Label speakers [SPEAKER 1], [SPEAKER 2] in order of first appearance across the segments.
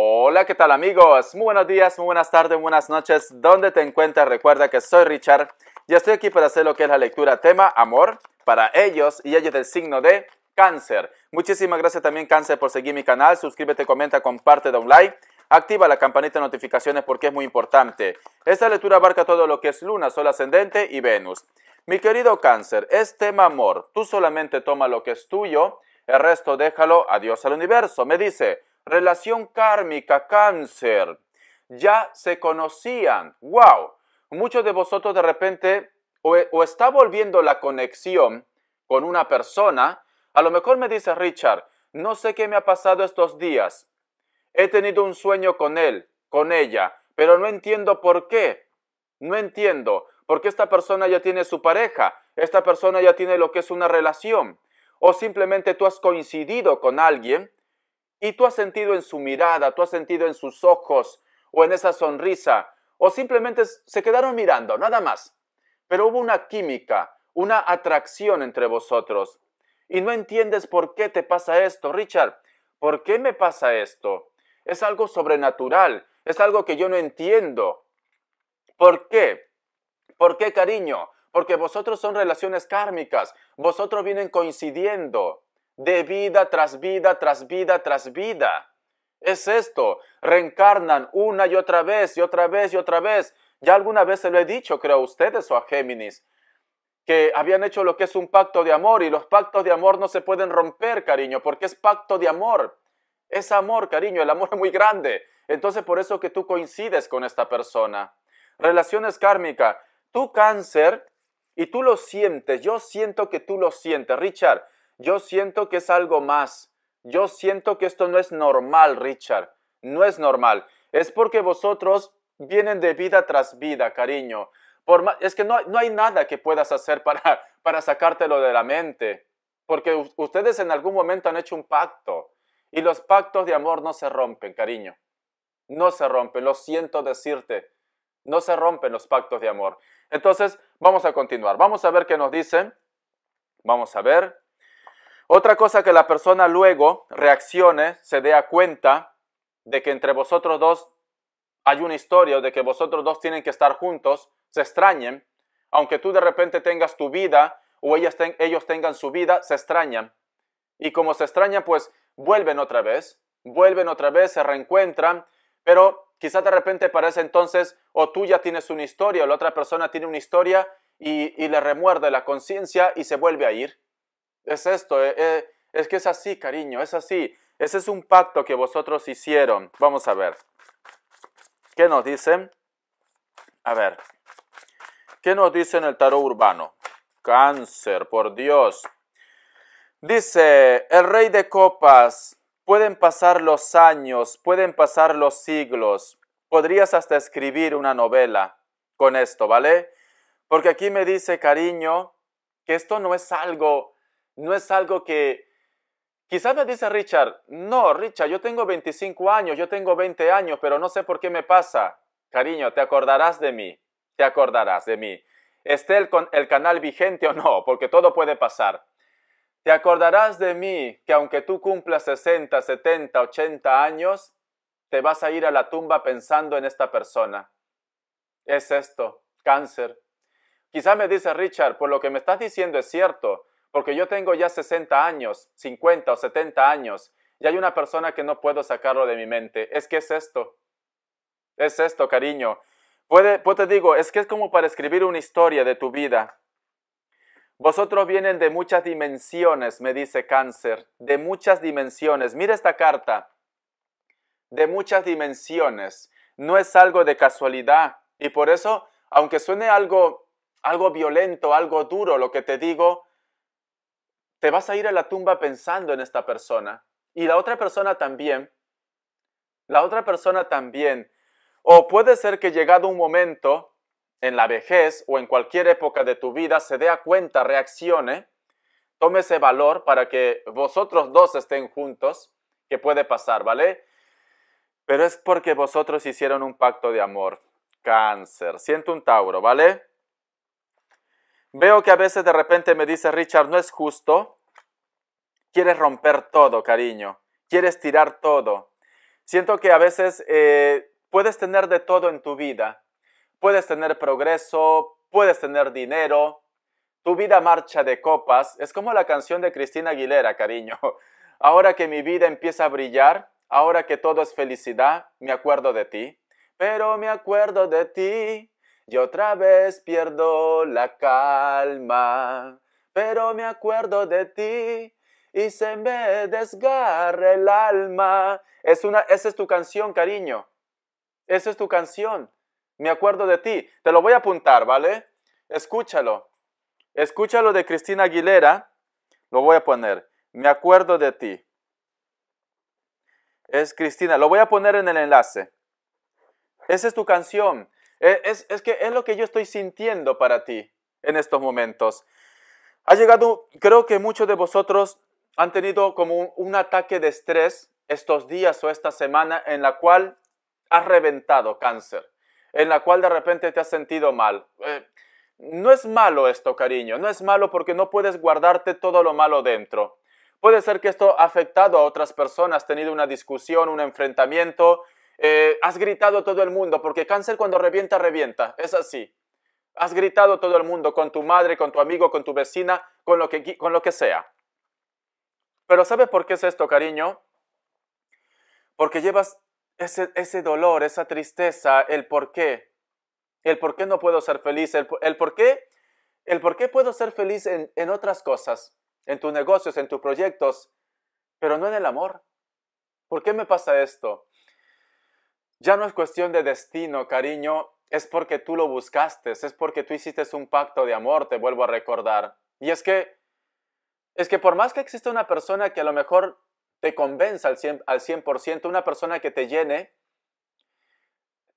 [SPEAKER 1] Hola, ¿qué tal amigos? Muy buenos días, muy buenas tardes, buenas noches. ¿Dónde te encuentras? Recuerda que soy Richard y estoy aquí para hacer lo que es la lectura tema amor para ellos y ellos del signo de cáncer. Muchísimas gracias también cáncer por seguir mi canal. Suscríbete, comenta, comparte, da un like. Activa la campanita de notificaciones porque es muy importante. Esta lectura abarca todo lo que es luna, sol ascendente y Venus. Mi querido cáncer, es tema amor. Tú solamente toma lo que es tuyo, el resto déjalo adiós al universo. Me dice, Relación kármica, cáncer. Ya se conocían. ¡Wow! Muchos de vosotros de repente e, o, está volviendo la conexión con una persona. A lo mejor me dice Richard, no sé qué me ha pasado estos días. He tenido un sueño con él, con ella, pero no entiendo por qué. No entiendo, porque esta persona ya tiene su pareja, esta persona ya tiene lo que es una relación. O simplemente tú has coincidido con alguien y tú has sentido en su mirada, tú has sentido en sus ojos o en esa sonrisa, o simplemente se quedaron mirando, nada más. Pero hubo una química, una atracción entre vosotros. Y no entiendes por qué te pasa esto, Richard. ¿Por qué me pasa esto? Es algo sobrenatural, es algo que yo no entiendo. ¿Por qué? ¿Por qué, cariño? Porque vosotros son relaciones kármicas, vosotros vienen coincidiendo de vida tras vida tras vida tras vida. Es esto, reencarnan una y otra vez y otra vez y otra vez. Ya alguna vez se lo he dicho, creo a ustedes o a Géminis, que habían hecho lo que es un pacto de amor y los pactos de amor no se pueden romper, cariño, porque es pacto de amor. Es amor, cariño, el amor es muy grande. Entonces por eso que tú coincides con esta persona. Relaciones kármicas. Tú cáncer, y tú lo sientes, yo siento que tú lo sientes, Richard, yo siento que es algo más. Yo siento que esto no es normal, Richard. No es normal. Es porque vosotros vienen de vida tras vida, cariño. es que no, hay nada que puedas hacer para, para sacártelo de la mente. Porque ustedes en algún momento han hecho un pacto. Y los pactos de amor no se rompen, cariño. No se rompen, lo siento decirte. No se rompen los pactos de amor. Entonces, vamos a continuar. Vamos a ver qué nos dicen. Vamos a ver. Otra cosa que la persona luego reaccione, se dé cuenta de que entre vosotros dos hay una historia, de que vosotros dos tienen que estar juntos, se extrañen, aunque tú de repente tengas tu vida o ellos tengan su vida, se extrañan. Y como se extrañan, pues vuelven otra vez, vuelven otra vez, se reencuentran, pero quizás de repente parece entonces o tú ya tienes una historia o la otra persona tiene una historia y, y le remuerde la conciencia y se vuelve a ir. Es esto, eh, eh, es, que es así, cariño, es así. Ese es un pacto que vosotros hicieron. Vamos a ver. ¿Qué nos dicen? A ver. ¿Qué nos dice en el tarot urbano? Cáncer, por Dios. Dice, el rey de copas, pueden pasar los años, pueden pasar los siglos. Podrías hasta escribir una novela con esto, ¿vale? Porque aquí me dice, cariño, que esto no es algo no es algo que... Quizás me dice Richard, no, Richard, yo tengo 25 años, yo tengo 20 años, pero no sé por qué me pasa. Cariño, te acordarás de mí, te acordarás de mí. Esté el, el canal vigente o no, porque todo puede pasar. Te acordarás de mí que aunque tú cumplas 60, 70, 80 años, te vas a ir a la tumba pensando en esta persona. Es esto, cáncer. Quizás me dice Richard, por lo que me estás diciendo es cierto, porque yo tengo ya 60 años, 50 o 70 años, y hay una persona que no puedo sacarlo de mi mente. Es que es esto. Es esto, cariño. Puede, pues te digo, es que es como para escribir una historia de tu vida. Vosotros vienen de muchas dimensiones, me dice cáncer, de muchas dimensiones. Mira esta carta, de muchas dimensiones. No es algo de casualidad. Y por eso, aunque suene algo, algo violento, algo duro lo que te digo, te vas a ir a la tumba pensando en esta persona. Y la otra persona también. La otra persona también. O puede ser que llegado un momento, en la vejez o en cualquier época de tu vida, se dé a cuenta, reaccione, tome ese valor para que vosotros dos estén juntos, que puede pasar, ¿vale? Pero es porque vosotros hicieron un pacto de amor. Cáncer. Siento un Tauro, ¿vale? Veo que a veces de repente me dice Richard, no es justo. Quieres romper todo, cariño. Quieres tirar todo. Siento que a veces eh, puedes tener de todo en tu vida. Puedes tener progreso, puedes tener dinero. Tu vida marcha de copas. Es como la canción de Cristina Aguilera, cariño. Ahora que mi vida empieza a brillar, ahora que todo es felicidad, me acuerdo de ti. Pero me acuerdo de ti, yo otra vez pierdo la calma, pero me acuerdo de ti y se me desgarra el alma. Es una, esa es tu canción, cariño. Esa es tu canción. Me acuerdo de ti. Te lo voy a apuntar, ¿vale? Escúchalo. Escúchalo de Cristina Aguilera. Lo voy a poner. Me acuerdo de ti. Es Cristina. Lo voy a poner en el enlace. Esa es tu canción. Eh, es, que es lo que yo estoy sintiendo para ti en estos momentos. Ha llegado, creo que muchos de vosotros han tenido como un, ataque de estrés estos días o esta semana en la cual has reventado cáncer, en la cual de repente te has sentido mal. Eh, no es malo esto, cariño, no es malo porque no puedes guardarte todo lo malo dentro. Puede ser que esto ha afectado a otras personas, tenido una discusión, un enfrentamiento, eh, has gritado a todo el mundo, porque cáncer cuando revienta, revienta. Es así. Has gritado a todo el mundo, con tu madre, con tu amigo, con tu vecina, con lo que, con lo que sea. Pero ¿sabe por qué es esto, cariño? Porque llevas ese, dolor, esa tristeza, el por qué. El por qué no puedo ser feliz, el, por qué el por qué puedo ser feliz en, en, otras cosas, en tus negocios, en tus proyectos, pero no en el amor. ¿Por qué me pasa esto? Ya no es cuestión de destino, cariño, es porque tú lo buscaste, es porque tú hiciste un pacto de amor, te vuelvo a recordar. Y es que, es que por más que exista una persona que a lo mejor te convenza al 100%, una persona que te llene,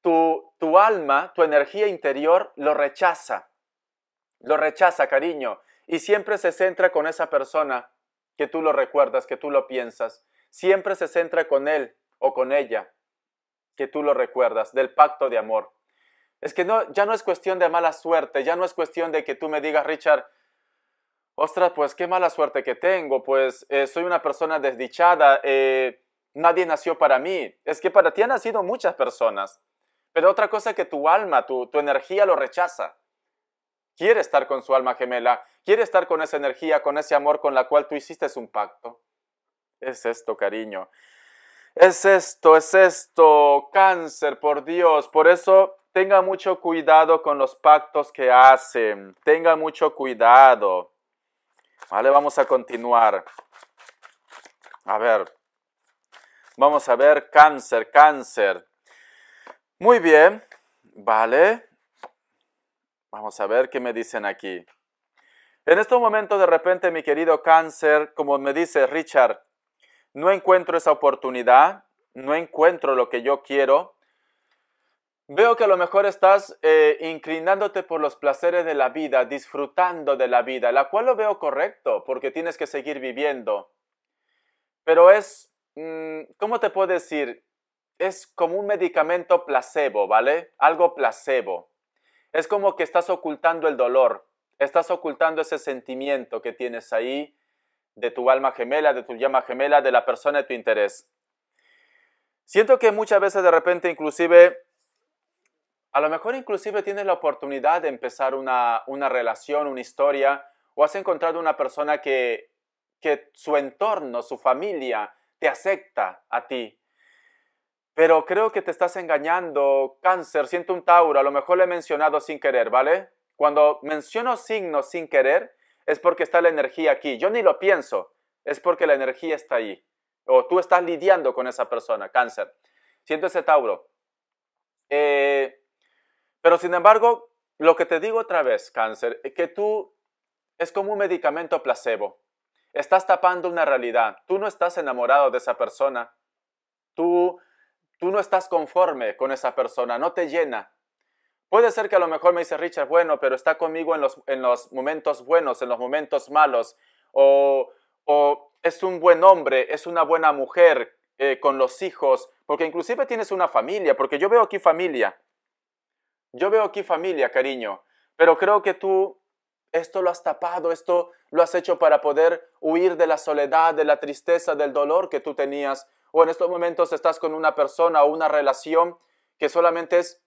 [SPEAKER 1] tu, tu alma, tu energía interior lo rechaza, lo rechaza, cariño, y siempre se centra con esa persona que tú lo recuerdas, que tú lo piensas, siempre se centra con él o con ella que tú lo recuerdas, del pacto de amor. Es que no, ya no es cuestión de mala suerte, ya no es cuestión de que tú me digas, Richard, ostras, pues qué mala suerte que tengo, pues eh, soy una persona desdichada, eh, nadie nació para mí. Es que para ti han nacido muchas personas, pero otra cosa es que tu alma, tu, tu energía lo rechaza. Quiere estar con su alma gemela, quiere estar con esa energía, con ese amor con la cual tú hiciste un pacto. Es esto, cariño es esto, es esto, cáncer, por Dios. Por eso tenga mucho cuidado con los pactos que hacen. Tenga mucho cuidado. Vale, vamos a continuar. A ver. Vamos a ver cáncer, cáncer. Muy bien. Vale. Vamos a ver qué me dicen aquí. En estos momentos, de repente, mi querido cáncer, como me dice Richard, no encuentro esa oportunidad, no encuentro lo que yo quiero, veo que a lo mejor estás eh, inclinándote por los placeres de la vida, disfrutando de la vida, la cual lo veo correcto, porque tienes que seguir viviendo. Pero es, mm, ¿cómo te puedo decir? Es como un medicamento placebo, ¿vale? Algo placebo. Es como que estás ocultando el dolor, estás ocultando ese sentimiento que tienes ahí, de tu alma gemela, de tu llama gemela, de la persona de tu interés. Siento que muchas veces de repente inclusive, a lo mejor inclusive tienes la oportunidad de empezar una, relación, una historia, o has encontrado una persona que, que su entorno, su familia, te acepta a ti. Pero creo que te estás engañando, cáncer, siento un Tauro, a lo mejor le he mencionado sin querer, ¿vale? Cuando menciono signos sin querer, es porque está la energía aquí. Yo ni lo pienso, es porque la energía está ahí. O tú estás lidiando con esa persona, cáncer. Siento ese Tauro. Eh, pero sin embargo, lo que te digo otra vez, cáncer, es eh, que tú es como un medicamento placebo. Estás tapando una realidad. Tú no estás enamorado de esa persona. Tú, tú no estás conforme con esa persona. No te llena. Puede ser que a lo mejor me dice Richard, bueno, pero está conmigo en los, en los momentos buenos, en los momentos malos, o, o es un buen hombre, es una buena mujer eh, con los hijos, porque inclusive tienes una familia, porque yo veo aquí familia, yo veo aquí familia, cariño, pero creo que tú esto lo has tapado, esto lo has hecho para poder huir de la soledad, de la tristeza, del dolor que tú tenías, o en estos momentos estás con una persona o una relación que solamente es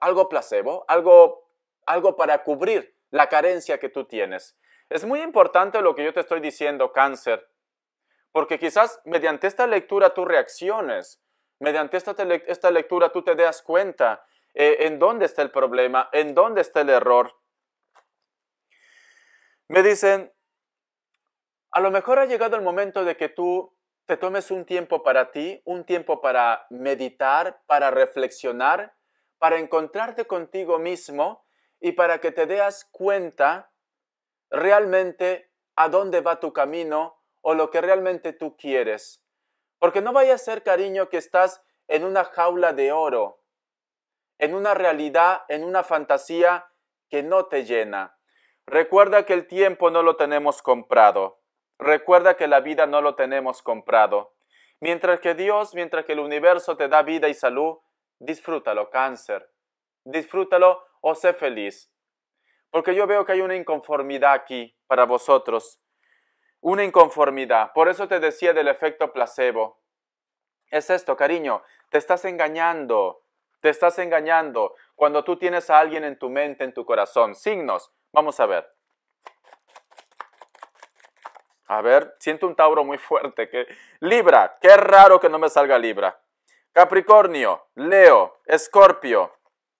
[SPEAKER 1] algo placebo, algo, algo para cubrir la carencia que tú tienes. Es muy importante lo que yo te estoy diciendo, cáncer, porque quizás mediante esta lectura tú reacciones, mediante esta, esta lectura tú te das cuenta eh, en dónde está el problema, en dónde está el error. Me dicen, a lo mejor ha llegado el momento de que tú te tomes un tiempo para ti, un tiempo para meditar, para reflexionar para encontrarte contigo mismo y para que te des cuenta realmente a dónde va tu camino o lo que realmente tú quieres. Porque no vaya a ser, cariño, que estás en una jaula de oro, en una realidad, en una fantasía que no te llena. Recuerda que el tiempo no lo tenemos comprado. Recuerda que la vida no lo tenemos comprado. Mientras que Dios, mientras que el universo te da vida y salud, Disfrútalo, cáncer. Disfrútalo o sé feliz. Porque yo veo que hay una inconformidad aquí para vosotros. Una inconformidad. Por eso te decía del efecto placebo. Es esto, cariño. Te estás engañando. Te estás engañando cuando tú tienes a alguien en tu mente, en tu corazón. Signos. Vamos a ver. A ver, siento un Tauro muy fuerte. Que... Libra, qué raro que no me salga Libra. Capricornio, Leo, Escorpio,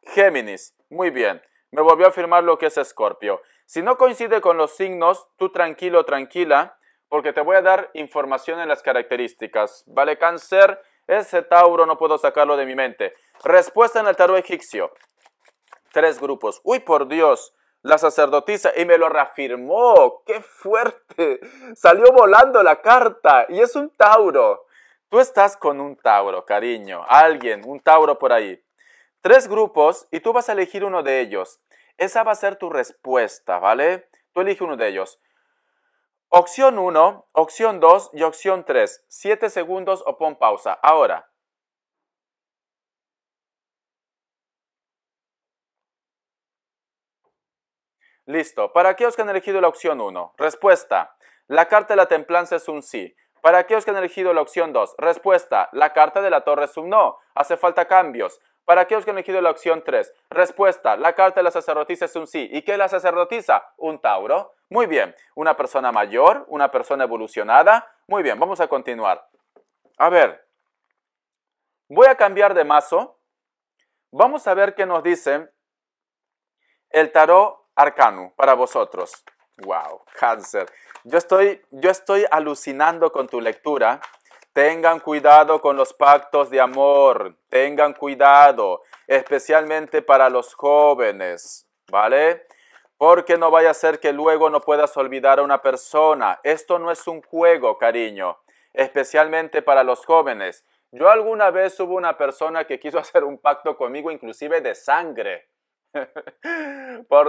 [SPEAKER 1] Géminis. Muy bien, me volvió a afirmar lo que es Escorpio. Si no coincide con los signos, tú tranquilo, tranquila, porque te voy a dar información en las características. ¿Vale? Cáncer, ese Tauro no puedo sacarlo de mi mente. Respuesta en el tarot egipcio. Tres grupos. Uy, por Dios, la sacerdotisa y me lo reafirmó. ¡Qué fuerte! Salió volando la carta y es un Tauro. Tú estás con un Tauro, cariño, alguien, un Tauro por ahí. Tres grupos y tú vas a elegir uno de ellos. Esa va a ser tu respuesta, ¿vale? Tú elige uno de ellos. Opción 1, opción 2 y opción 3. Siete segundos o pon pausa. Ahora. Listo. ¿Para qué os han elegido la opción 1? Respuesta. La carta de la templanza es un sí. Para aquellos que han elegido la opción 2, respuesta, la carta de la torre es un no, hace falta cambios. Para aquellos que han elegido la opción 3, respuesta, la carta de la sacerdotisa es un sí. ¿Y qué es la sacerdotisa? Un Tauro. Muy bien, una persona mayor, una persona evolucionada. Muy bien, vamos a continuar. A ver, voy a cambiar de mazo. Vamos a ver qué nos dice el tarot arcano para vosotros. Wow, cáncer. Yo estoy, yo estoy alucinando con tu lectura. Tengan cuidado con los pactos de amor. Tengan cuidado, especialmente para los jóvenes, ¿vale? Porque no vaya a ser que luego no puedas olvidar a una persona. Esto no es un juego, cariño, especialmente para los jóvenes. Yo alguna vez hubo una persona que quiso hacer un pacto conmigo, inclusive de sangre.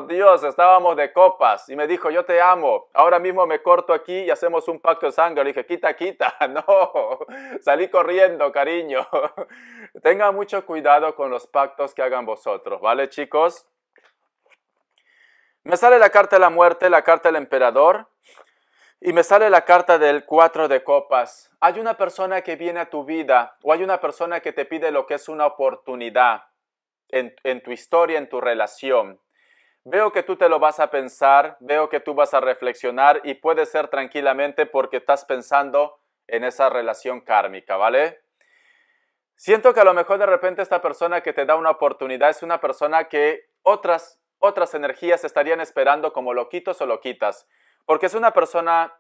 [SPEAKER 1] Dios, estábamos de copas y me dijo, yo te amo, ahora mismo me corto aquí y hacemos un pacto de sangre. Le dije, quita, quita, no, salí corriendo, cariño. tenga mucho cuidado con los pactos que hagan vosotros, ¿vale chicos? Me sale la carta de la muerte, la carta del emperador y me sale la carta del cuatro de copas. Hay una persona que viene a tu vida o hay una persona que te pide lo que es una oportunidad en, en tu historia, en tu relación. Veo que tú te lo vas a pensar, veo que tú vas a reflexionar y puede ser tranquilamente porque estás pensando en esa relación kármica, ¿vale? Siento que a lo mejor de repente esta persona que te da una oportunidad es una persona que otras, otras energías estarían esperando como loquitos o loquitas, porque es una persona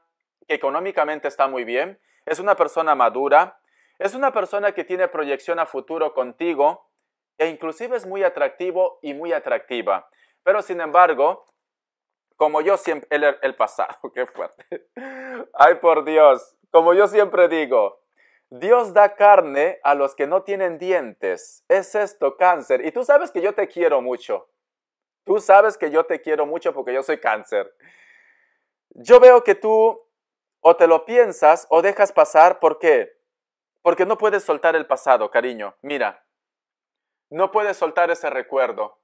[SPEAKER 1] que económicamente está muy bien, es una persona madura, es una persona que tiene proyección a futuro contigo e inclusive es muy atractivo y muy atractiva. Pero sin embargo, como yo siempre, el, pasado, qué fuerte. Ay, por Dios, como yo siempre digo, Dios da carne a los que no tienen dientes. Es esto cáncer. Y tú sabes que yo te quiero mucho. Tú sabes que yo te quiero mucho porque yo soy cáncer. Yo veo que tú o te lo piensas o dejas pasar. ¿Por qué? Porque no puedes soltar el pasado, cariño. Mira, no puedes soltar ese recuerdo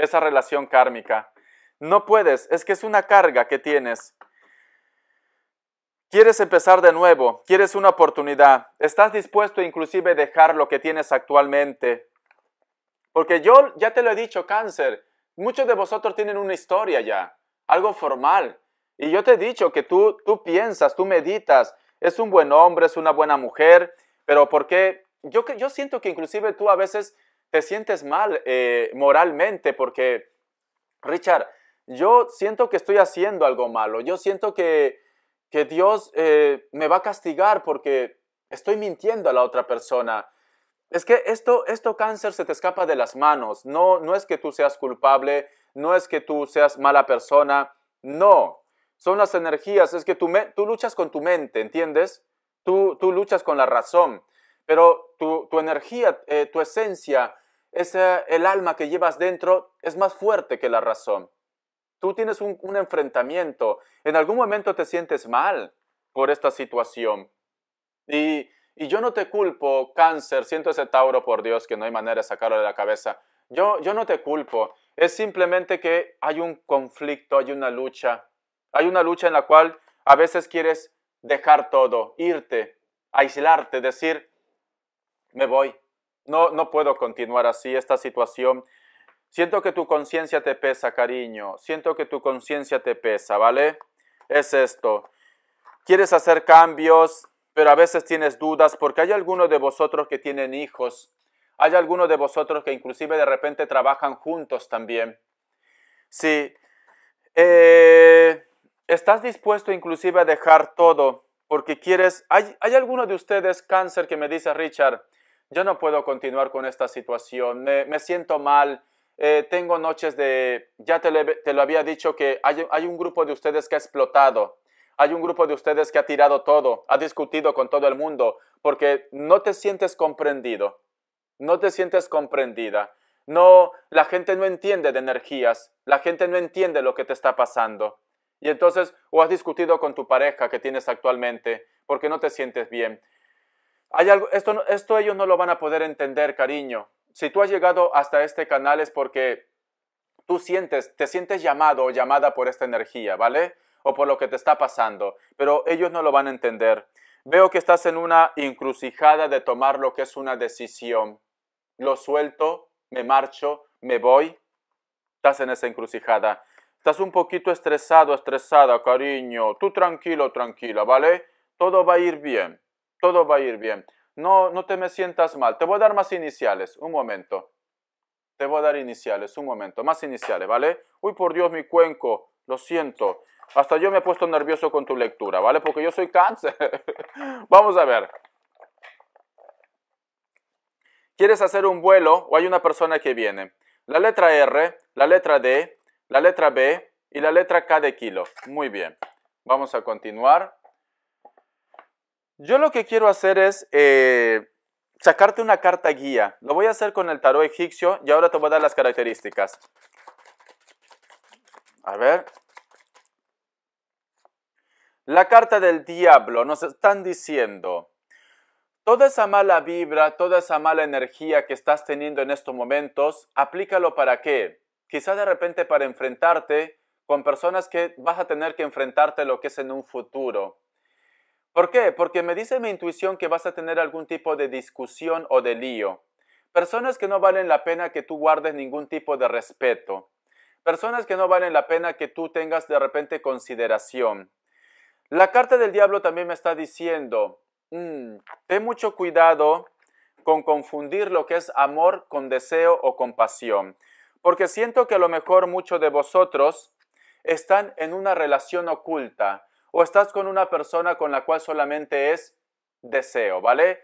[SPEAKER 1] esa relación kármica. No puedes, es que es una carga que tienes. Quieres empezar de nuevo, quieres una oportunidad, estás dispuesto inclusive a dejar lo que tienes actualmente. Porque yo ya te lo he dicho, cáncer, muchos de vosotros tienen una historia ya, algo formal. Y yo te he dicho que tú, tú piensas, tú meditas, es un buen hombre, es una buena mujer, pero ¿por qué? Yo, yo siento que inclusive tú a veces te sientes mal eh, moralmente porque, Richard, yo siento que estoy haciendo algo malo, yo siento que, que Dios eh, me va a castigar porque estoy mintiendo a la otra persona. Es que esto, esto cáncer se te escapa de las manos, no, no es que tú seas culpable, no es que tú seas mala persona, no, son las energías, es que tú, tú luchas con tu mente, ¿entiendes? Tú, tú luchas con la razón, pero tu, energía, eh, tu esencia, es eh, el alma que llevas dentro es más fuerte que la razón. Tú tienes un, enfrentamiento. En algún momento te sientes mal por esta situación. Y, y yo no te culpo, cáncer, siento ese Tauro por Dios que no hay manera de sacarlo de la cabeza. Yo, yo no te culpo. Es simplemente que hay un conflicto, hay una lucha. Hay una lucha en la cual a veces quieres dejar todo, irte, aislarte, decir, me voy, no, no puedo continuar así esta situación. Siento que tu conciencia te pesa, cariño. Siento que tu conciencia te pesa, ¿vale? Es esto. Quieres hacer cambios, pero a veces tienes dudas porque hay algunos de vosotros que tienen hijos. Hay algunos de vosotros que inclusive de repente trabajan juntos también. Sí. Eh, estás dispuesto inclusive a dejar todo porque quieres... Hay, hay algunos de ustedes, cáncer, que me dice Richard, yo no puedo continuar con esta situación, me, siento mal, eh, tengo noches de, ya te, lo había dicho que hay, hay, un grupo de ustedes que ha explotado, hay un grupo de ustedes que ha tirado todo, ha discutido con todo el mundo, porque no te sientes comprendido, no te sientes comprendida. No, la gente no entiende de energías, la gente no entiende lo que te está pasando. Y entonces, o has discutido con tu pareja que tienes actualmente, porque no te sientes bien algo, esto, esto ellos no lo van a poder entender, cariño. Si tú has llegado hasta este canal es porque tú sientes, te sientes llamado o llamada por esta energía, ¿vale? O por lo que te está pasando, pero ellos no lo van a entender. Veo que estás en una encrucijada de tomar lo que es una decisión. Lo suelto, me marcho, me voy. Estás en esa encrucijada. Estás un poquito estresado, estresada, cariño. Tú tranquilo, tranquila, ¿vale? Todo va a ir bien todo va a ir bien. No, no te me sientas mal. Te voy a dar más iniciales. Un momento. Te voy a dar iniciales. Un momento. Más iniciales, ¿vale? Uy, por Dios, mi cuenco. Lo siento. Hasta yo me he puesto nervioso con tu lectura, ¿vale? Porque yo soy cáncer. Vamos a ver. Quieres hacer un vuelo o hay una persona que viene. La letra R, la letra D, la letra B y la letra K de kilo. Muy bien. Vamos a continuar. Yo lo que quiero hacer es eh, sacarte una carta guía. Lo voy a hacer con el tarot egipcio y ahora te voy a dar las características. A ver. La carta del diablo nos están diciendo, toda esa mala vibra, toda esa mala energía que estás teniendo en estos momentos, aplícalo para qué? Quizás de repente para enfrentarte con personas que vas a tener que enfrentarte lo que es en un futuro ¿Por qué? Porque me dice mi intuición que vas a tener algún tipo de discusión o de lío. Personas que no valen la pena que tú guardes ningún tipo de respeto. Personas que no valen la pena que tú tengas de repente consideración. La carta del diablo también me está diciendo, mm, ten mucho cuidado con confundir lo que es amor con deseo o compasión. Porque siento que a lo mejor muchos de vosotros están en una relación oculta o estás con una persona con la cual solamente es deseo, ¿vale?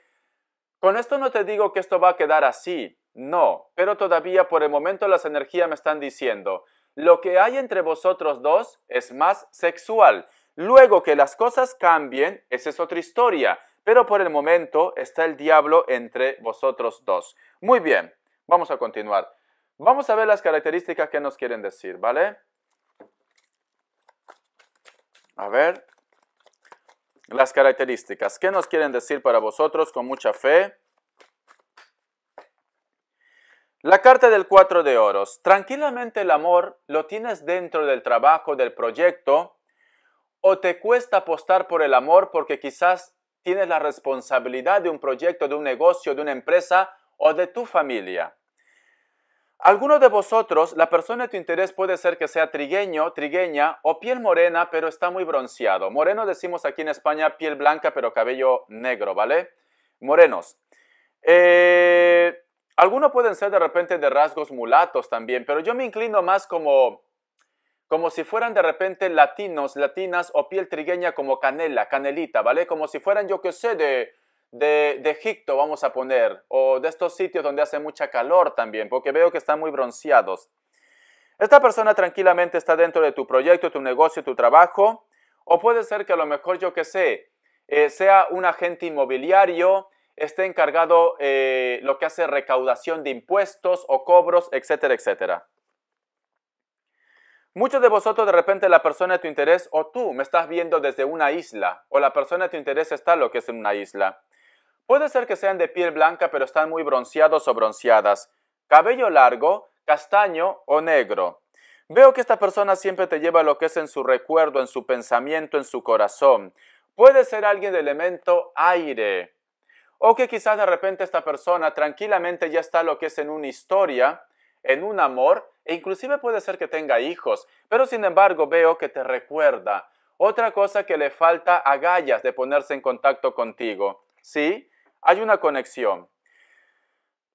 [SPEAKER 1] Con esto no te digo que esto va a quedar así, no, pero todavía por el momento las energías me están diciendo, lo que hay entre vosotros dos es más sexual. Luego que las cosas cambien, esa es otra historia, pero por el momento está el diablo entre vosotros dos. Muy bien, vamos a continuar. Vamos a ver las características que nos quieren decir, ¿vale? A ver, las características. ¿Qué nos quieren decir para vosotros con mucha fe? La carta del cuatro de oros. Tranquilamente el amor lo tienes dentro del trabajo, del proyecto, o te cuesta apostar por el amor porque quizás tienes la responsabilidad de un proyecto, de un negocio, de una empresa o de tu familia. Algunos de vosotros, la persona de tu interés puede ser que sea trigueño, trigueña o piel morena, pero está muy bronceado. Moreno decimos aquí en España piel blanca, pero cabello negro, ¿vale? Morenos. Eh, algunos pueden ser de repente de rasgos mulatos también, pero yo me inclino más como, como si fueran de repente latinos, latinas o piel trigueña como canela, canelita, ¿vale? Como si fueran, yo que sé, de, de, Egipto, vamos a poner, o de estos sitios donde hace mucha calor también, porque veo que están muy bronceados. Esta persona tranquilamente está dentro de tu proyecto, tu negocio, tu trabajo, o puede ser que a lo mejor, yo que sé, eh, sea un agente inmobiliario, esté encargado eh, lo que hace recaudación de impuestos o cobros, etcétera, etcétera. Muchos de vosotros de repente la persona de tu interés o tú me estás viendo desde una isla o la persona de tu interés está lo que es en una isla. Puede ser que sean de piel blanca pero están muy bronceados o bronceadas, cabello largo, castaño o negro. Veo que esta persona siempre te lleva lo que es en su recuerdo, en su pensamiento, en su corazón. Puede ser alguien de elemento aire. O que quizás de repente esta persona tranquilamente ya está lo que es en una historia, en un amor, e inclusive puede ser que tenga hijos, pero sin embargo veo que te recuerda. Otra cosa que le falta a Gallas de ponerse en contacto contigo. ¿Sí? Hay una conexión.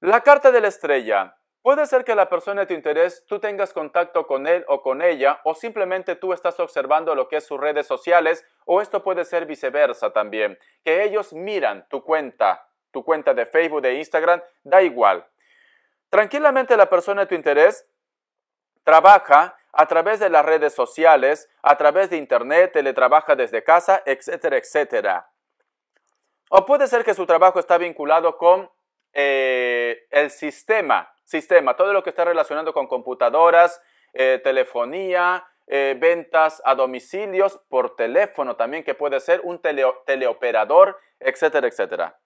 [SPEAKER 1] La carta de la estrella. Puede ser que la persona de tu interés, tú tengas contacto con él o con ella, o simplemente tú estás observando lo que es sus redes sociales, o esto puede ser viceversa también, que ellos miran tu cuenta, tu cuenta de Facebook, de Instagram, da igual. Tranquilamente la persona de tu interés trabaja a través de las redes sociales, a través de Internet, teletrabaja desde casa, etcétera, etcétera. O puede ser que su trabajo está vinculado con eh, el sistema, sistema, todo lo que está relacionado con computadoras, eh, telefonía, eh, ventas a domicilios por teléfono también, que puede ser un teleoperador, etcétera, etcétera.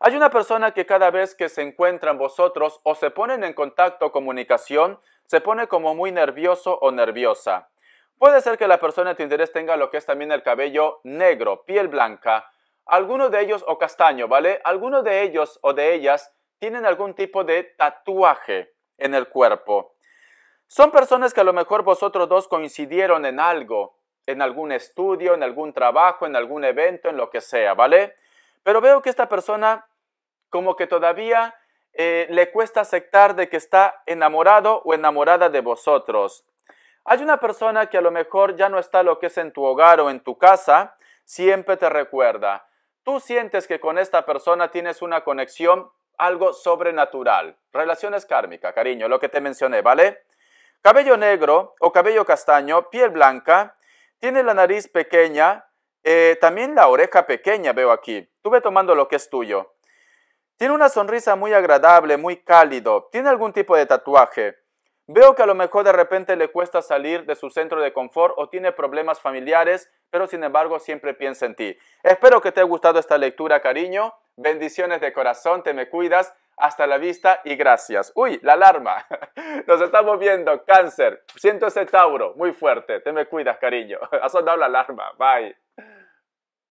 [SPEAKER 1] Hay una persona que cada vez que se encuentran vosotros o se ponen en contacto comunicación, se pone como muy nervioso o nerviosa. Puede ser que la persona de tu interés tenga lo que es también el cabello negro, piel blanca, alguno de ellos o castaño, ¿vale? Alguno de ellos o de ellas tienen algún tipo de tatuaje en el cuerpo. Son personas que a lo mejor vosotros dos coincidieron en algo, en algún estudio, en algún trabajo, en algún evento, en lo que sea, ¿vale? Pero veo que esta persona como que todavía eh, le cuesta aceptar de que está enamorado o enamorada de vosotros. Hay una persona que a lo mejor ya no está lo que es en tu hogar o en tu casa, siempre te recuerda. Tú sientes que con esta persona tienes una conexión, algo sobrenatural. Relaciones kármicas, cariño, lo que te mencioné, ¿vale? Cabello negro o cabello castaño, piel blanca, tiene la nariz pequeña, eh, también la oreja pequeña veo aquí. Tuve tomando lo que es tuyo. Tiene una sonrisa muy agradable, muy cálido. Tiene algún tipo de tatuaje. Veo que a lo mejor de repente le cuesta salir de su centro de confort o tiene problemas familiares, pero sin embargo siempre piensa en ti. Espero que te haya gustado esta lectura, cariño. Bendiciones de corazón, te me cuidas. Hasta la vista y gracias. Uy, la alarma. Nos estamos viendo, cáncer. Siento ese Tauro muy fuerte. Te me cuidas, cariño. Ha sonado la alarma. Bye.